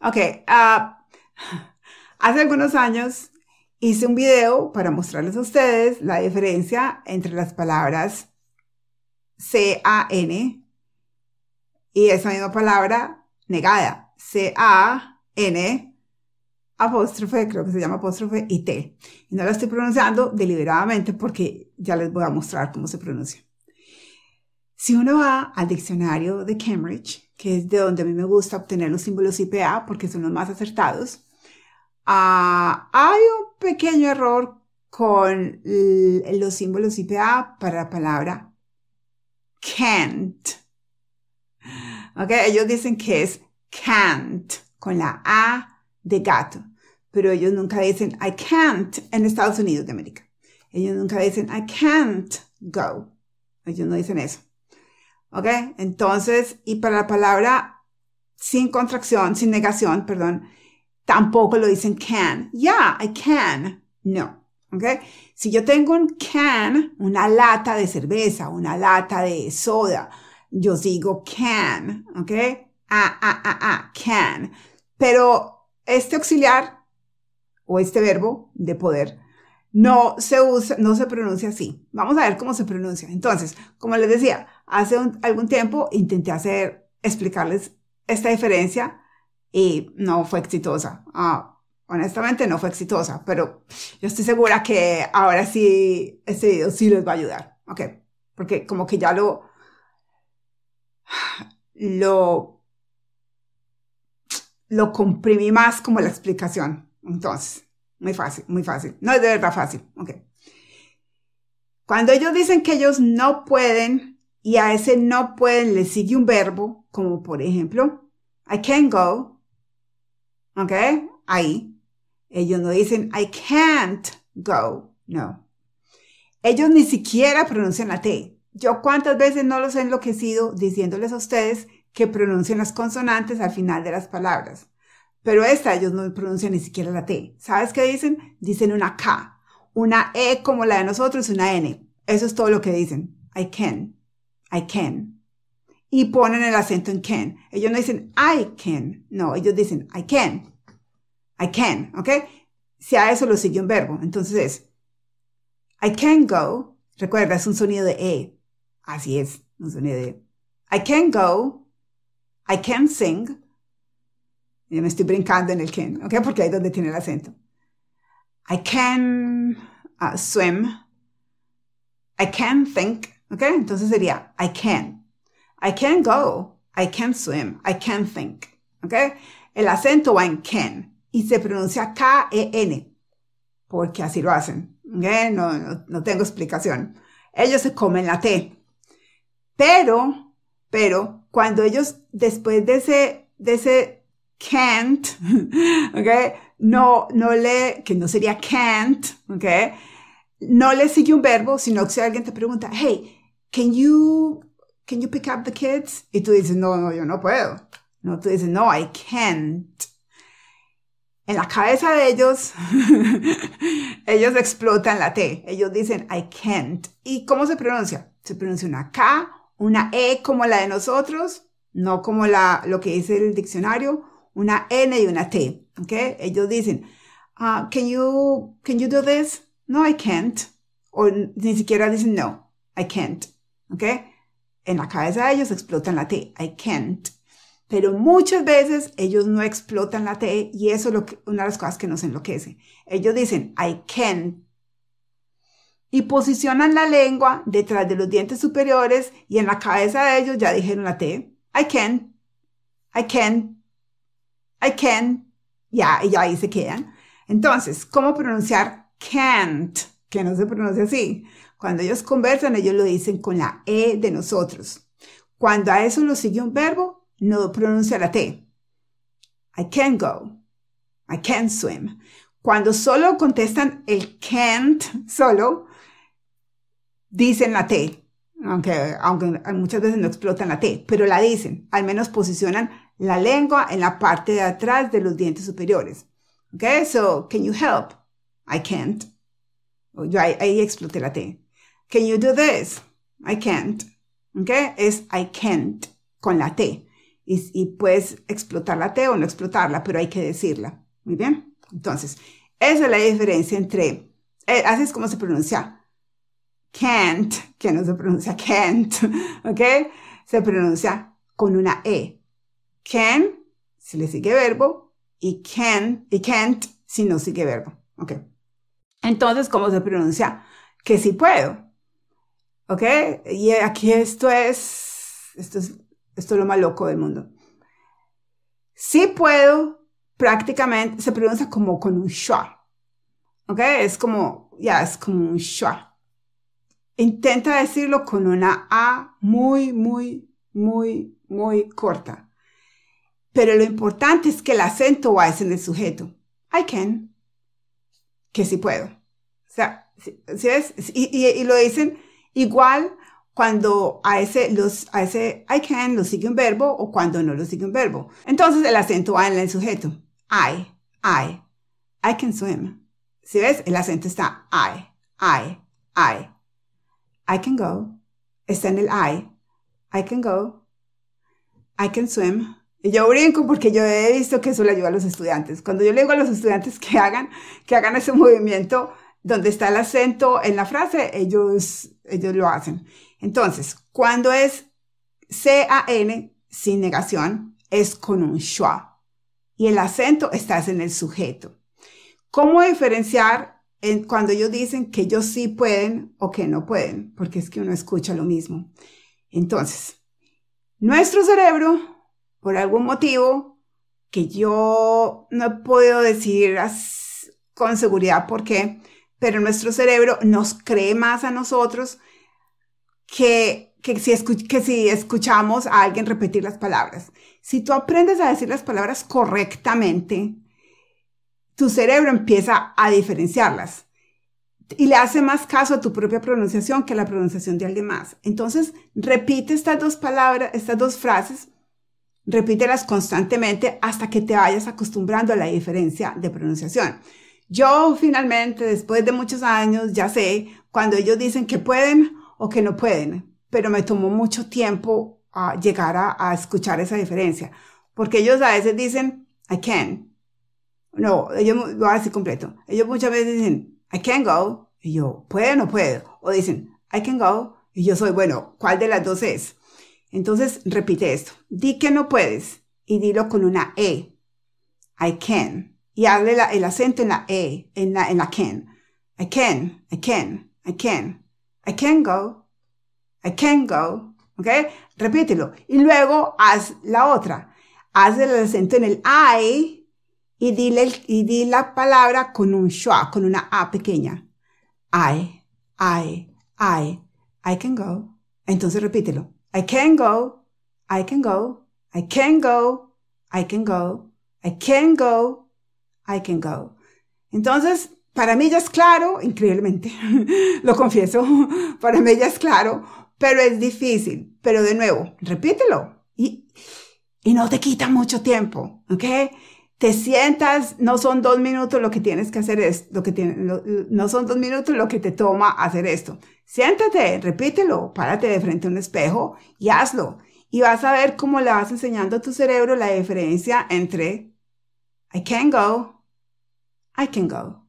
Ok, ah, hace algunos años hice un video para mostrarles a ustedes la diferencia entre las palabras C-A-N y esa misma palabra negada, C-A-N apóstrofe, creo que se llama apóstrofe, y T. Y no la estoy pronunciando deliberadamente porque ya les voy a mostrar cómo se pronuncia. Si uno va al diccionario de Cambridge, que es de donde a mí me gusta obtener los símbolos IPA porque son los más acertados. Ah, hay un pequeño error con los símbolos IPA para la palabra can't. Okay, Ellos dicen que es can't con la A de gato, pero ellos nunca dicen I can't en Estados Unidos de América. Ellos nunca dicen I can't go. Ellos no dicen eso. ¿Ok? Entonces, y para la palabra sin contracción, sin negación, perdón, tampoco lo dicen can. Yeah, I can. No. ¿Ok? Si yo tengo un can, una lata de cerveza, una lata de soda, yo digo can. ¿Ok? Ah, ah, ah, ah, can. Pero este auxiliar o este verbo de poder no se usa, no se pronuncia así. Vamos a ver cómo se pronuncia. Entonces, como les decía, hace algún tiempo intenté hacer, explicarles esta diferencia y no fue exitosa. Ah, honestamente no fue exitosa, pero yo estoy segura que ahora sí, este video sí les va a ayudar. Ok, porque como que ya lo, lo, lo comprimí más como la explicación. Entonces, muy fácil, muy fácil. No es de verdad fácil. ok. Cuando ellos dicen que ellos no pueden y a ese no pueden le sigue un verbo, como por ejemplo, I can go. ¿Ok? Ahí. Ellos no dicen I can't go. No. Ellos ni siquiera pronuncian la T. Yo cuántas veces no los he enloquecido diciéndoles a ustedes que pronuncien las consonantes al final de las palabras. Pero esta ellos no pronuncian ni siquiera la T. ¿Sabes qué dicen? Dicen una K, una E como la de nosotros, una N. Eso es todo lo que dicen. I can, I can. Y ponen el acento en can. Ellos no dicen I can, no, ellos dicen I can, I can, ¿ok? Si a eso lo sigue un verbo, entonces es I can go. Recuerda, es un sonido de E. Así es, un sonido de E. I can go, I can sing, yo me estoy brincando en el can, ¿ok? Porque ahí es donde tiene el acento. I can uh, swim. I can think, ¿ok? Entonces sería I can. I can go. I can swim. I can think, ¿ok? El acento va en can y se pronuncia K-E-N porque así lo hacen, ¿ok? No, tengo explicación. Ellos se comen la T. Pero, pero, cuando ellos después de ese, de ese can't, okay? No, no le, que no sería can't, okay? No le sigue un verbo, sino que si alguien te pregunta, hey, can you, can you pick up the kids? Y tú dices, no, no, yo no puedo. No, tú dices, no, I can't. En la cabeza de ellos, ellos explotan la T. Ellos dicen, I can't. ¿Y cómo se pronuncia? Se pronuncia una K, una E como la de nosotros, no como la, lo que dice el diccionario, una N y una T. Okay? Ellos dicen, ah, can, you, can you do this? No, I can't. O ni siquiera dicen, no, I can't. ¿ok? En la cabeza de ellos explotan la T, I can't. Pero muchas veces ellos no explotan la T y eso es lo que, una de las cosas que nos enloquece. Ellos dicen, I can't. Y posicionan la lengua detrás de los dientes superiores y en la cabeza de ellos ya dijeron la T. I can. I can. I can, ya, y ahí se quedan. Entonces, ¿cómo pronunciar can't? Que no se pronuncia así. Cuando ellos conversan, ellos lo dicen con la E de nosotros. Cuando a eso lo sigue un verbo, no pronuncia la T. I can go. I can't swim. Cuando solo contestan el can't solo, dicen la T. Aunque, aunque muchas veces no explotan la T, pero la dicen. Al menos posicionan la lengua en la parte de atrás de los dientes superiores. Okay, so can you help? I can't. Oh, yo ahí, exploté la T. Can you do this? I can't. Okay, es I can't con la T. Y, puedes explotar la T o no explotarla, pero hay que decirla. Muy bien. Entonces, esa es la diferencia entre, eh, así es como se pronuncia. Can't, que no se pronuncia can't, ¿ok? Se pronuncia con una E can si le sigue verbo y can y can't si no sigue verbo. ¿Ok? Entonces, ¿cómo se pronuncia? Que sí puedo. ¿Ok? Y aquí esto es, esto es, esto lo más loco del mundo. Sí puedo, prácticamente se pronuncia como con un schwa. ¿Ok? Es como, ya, es como un schwa. Intenta decirlo con una A muy, muy, muy, muy corta. Pero lo importante es que el acento va en el sujeto. I can. Que si sí puedo. O sea, ¿sí, ves? Y, lo dicen igual cuando a ese, los, a ese I can lo sigue un verbo o cuando no lo sigue un verbo. Entonces el acento va en el sujeto. I, I, I can swim. ¿Sí ves, el acento está I, I, I. I can go. Está en el I. I can go. I can swim. Y yo brinco porque yo he visto que eso le ayuda a los estudiantes. Cuando yo le digo a los estudiantes que hagan, que hagan ese movimiento donde está el acento en la frase, ellos, ellos lo hacen. Entonces, cuando es C-A-N sin negación, es con un schwa. Y el acento está en el sujeto. ¿Cómo diferenciar cuando ellos dicen que ellos sí pueden o que no pueden? Porque es que uno escucha lo mismo. Entonces, nuestro cerebro por algún motivo que yo no puedo decir con seguridad por qué, pero nuestro cerebro nos cree más a nosotros que, que, si que si escuchamos a alguien repetir las palabras. Si tú aprendes a decir las palabras correctamente, tu cerebro empieza a diferenciarlas y le hace más caso a tu propia pronunciación que a la pronunciación de alguien más. Entonces, repite estas dos palabras, estas dos frases repítelas constantemente hasta que te vayas acostumbrando a la diferencia de pronunciación. Yo finalmente, después de muchos años, ya sé cuando ellos dicen que pueden o que no pueden, pero me tomó mucho tiempo ah, a llegar a, escuchar esa diferencia, porque ellos a veces dicen, I can. No, ellos lo hacen completo. Ellos muchas veces dicen, I can go, y yo, ¿puedo o no puedo? O dicen, I can go, y yo soy, bueno, ¿cuál de las dos es? Entonces, repite esto. Di que no puedes y dilo con una E. I can. Y hazle el acento en la E, en la, en la can. I can, I can, I can. I can go. I can go. ¿Ok? Repítelo. Y luego haz la otra. Haz el acento en el I y, dile, y di la palabra con un schwa, con una A pequeña. I, I, I. I can go. Entonces repítelo. I can go, I can go, I can go, I can go, I can go, I can go. Entonces, para mí ya es claro, increíblemente, lo confieso, para mí ya es claro, pero es difícil. Pero de nuevo, repítelo y, y no te quita mucho tiempo, ¿ok? te sientas, no son dos minutos lo que tienes que hacer es lo que no son dos minutos lo que te toma hacer esto. Siéntate, repítelo, párate de frente a un espejo y hazlo. Y vas a ver cómo le vas enseñando a tu cerebro la diferencia entre I can go, I can go.